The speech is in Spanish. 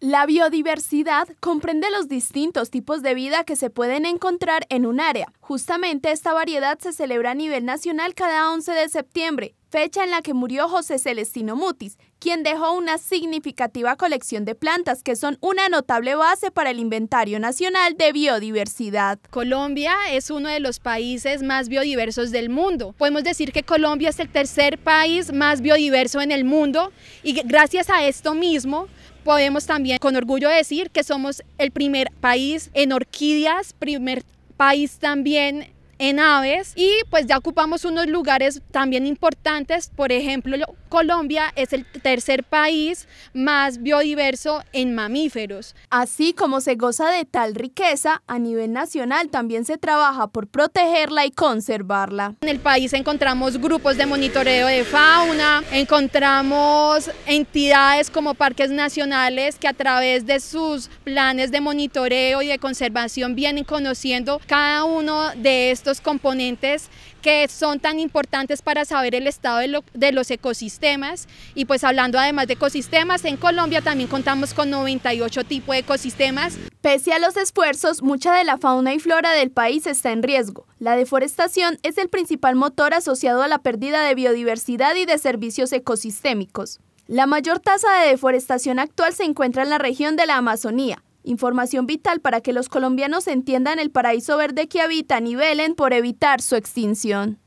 La biodiversidad comprende los distintos tipos de vida que se pueden encontrar en un área, Justamente esta variedad se celebra a nivel nacional cada 11 de septiembre, fecha en la que murió José Celestino Mutis, quien dejó una significativa colección de plantas que son una notable base para el Inventario Nacional de Biodiversidad. Colombia es uno de los países más biodiversos del mundo. Podemos decir que Colombia es el tercer país más biodiverso en el mundo y gracias a esto mismo podemos también con orgullo decir que somos el primer país en orquídeas, primer país también en aves y pues ya ocupamos unos lugares también importantes, por ejemplo Colombia es el tercer país más biodiverso en mamíferos. Así como se goza de tal riqueza, a nivel nacional también se trabaja por protegerla y conservarla. En el país encontramos grupos de monitoreo de fauna, encontramos entidades como parques nacionales que a través de sus planes de monitoreo y de conservación vienen conociendo cada uno de estos componentes que son tan importantes para saber el estado de los ecosistemas. Y pues hablando además de ecosistemas, en Colombia también contamos con 98 tipos de ecosistemas. Pese a los esfuerzos, mucha de la fauna y flora del país está en riesgo. La deforestación es el principal motor asociado a la pérdida de biodiversidad y de servicios ecosistémicos. La mayor tasa de deforestación actual se encuentra en la región de la Amazonía, Información vital para que los colombianos entiendan el paraíso verde que habitan y velen por evitar su extinción.